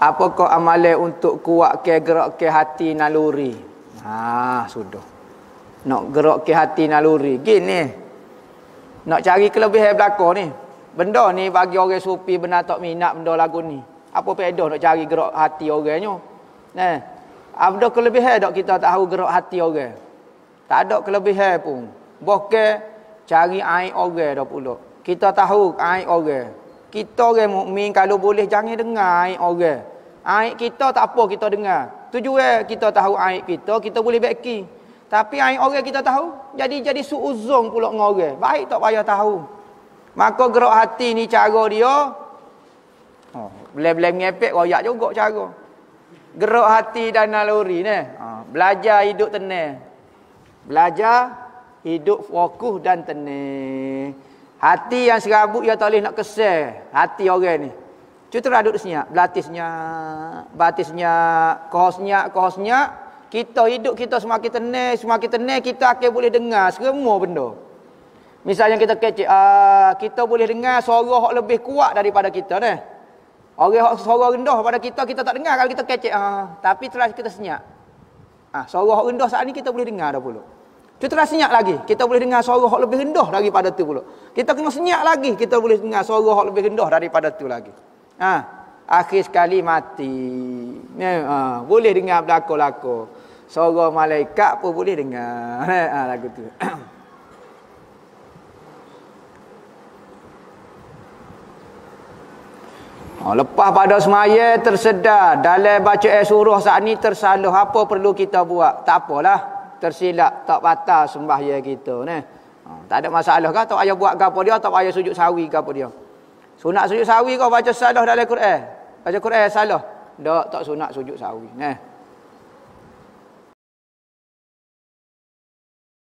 apakah amalan untuk kuat ke gerak ke hati naluri ha sudah nak gerak ke hati naluri gini nak cari kelebihan belaka ni benda ni bagi orang supi benar tak minat benda lagu ni apa pedoh nak cari gerak hati orangnya nah ada ah, kelebihan dok kita tahu gerak hati orang tak ada kelebihan pun bokeh cari air orang dah pula kita tahu air orang kita orang mukmin kalau boleh jangan dengar aib orang Aib kita tak apa kita dengar. Itu eh kita tahu aib kita, kita boleh beki. Tapi aib orang kita tahu, jadi jadi suuzong pula dengan orang. Baik tak payah tahu. Maka gerak hati ni cara dia. Oh, Belah-belah ngepek royak juga cara. Gerak hati dan naluri ni. Ha, belajar hidup tenang. Belajar hidup fokus dan tenang. Hati yang serabut, ia tak boleh nak kesel. Hati orang ni. Cutera duduk senyap, berlatih senyap, berlatih senyap, kohos senyap, kohos senyap. Kita hidup kita semakin tenang, semakin tenang kita akan boleh dengar semua benda. Misalnya kita kecil, uh, kita boleh dengar suara yang lebih kuat daripada kita. Ne? Orang yang suara rendah daripada kita, kita tak dengar kalau kita kecil. Uh, tapi terus kita senyap. Ah, uh, suara yang rendah saat ini kita boleh dengar dah pula. Kita terus senyap lagi, kita boleh dengar suara yang lebih rendah daripada itu pula. Kita kena senyap lagi, kita boleh dengar suara yang lebih rendah daripada itu Daripada itu lagi. Ha, akhir sekali mati. ha, boleh dengar berlaku-laku. Suara malaikat pun boleh dengar. Ha, lagu tu. Oh, lepas pada semaya tersedar dalam baca eh, surah saat ni tersaluh apa perlu kita buat tak apalah tersilap tak patah sembahyang kita ne oh, ha, tak ada masalah ke tak payah buat gapo dia tak payah sujud sawi gapo dia Sunat sujud sawi kau baca salah dalam Quran. Baca Quran salah. Tak, tak sunat sujud sawi. Nah.